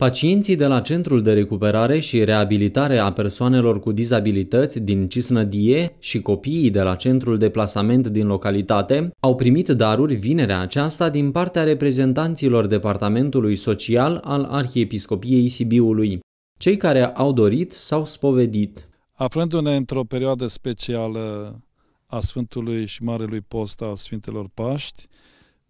Pacienții de la Centrul de Recuperare și Reabilitare a Persoanelor cu Dizabilități din Cisnădie și copiii de la Centrul de Plasament din localitate au primit daruri vinerea aceasta din partea reprezentanților Departamentului Social al Arhiepiscopiei Sibiului. Cei care au dorit s-au spovedit. Aflându-ne într-o perioadă specială a Sfântului și Marelui Post al Sfintelor Paști,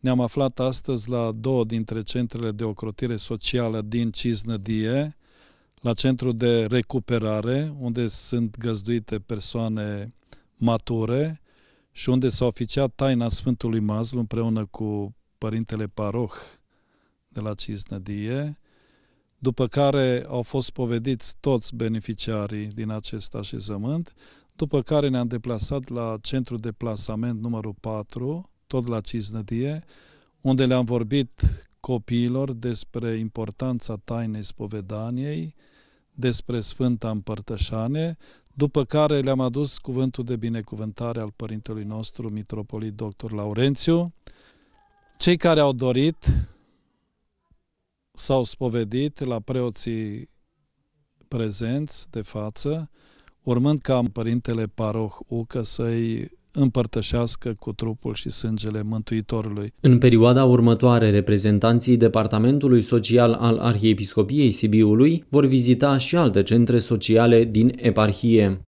ne-am aflat astăzi la două dintre centrele de ocrotire socială din Ciznădie, la centru de recuperare, unde sunt găzduite persoane mature și unde s-a oficiat taina Sfântului Mazl împreună cu părintele paroh de la Ciznădie, după care au fost povediți toți beneficiarii din acest așezământ, după care ne-am deplasat la centru de plasament numărul 4, tot la Ciznădie, unde le-am vorbit copiilor despre importanța tainei spovedaniei, despre Sfânta Împărtășane, după care le-am adus cuvântul de binecuvântare al părintelui nostru, mitropolit dr. Laurențiu. Cei care au dorit s-au spovedit la preoții prezenți de față, urmând ca părintele paroh Ucă să-i împărtășească cu trupul și sângele Mântuitorului. În perioada următoare, reprezentanții Departamentului Social al Arhiepiscopiei Sibiului vor vizita și alte centre sociale din eparhie.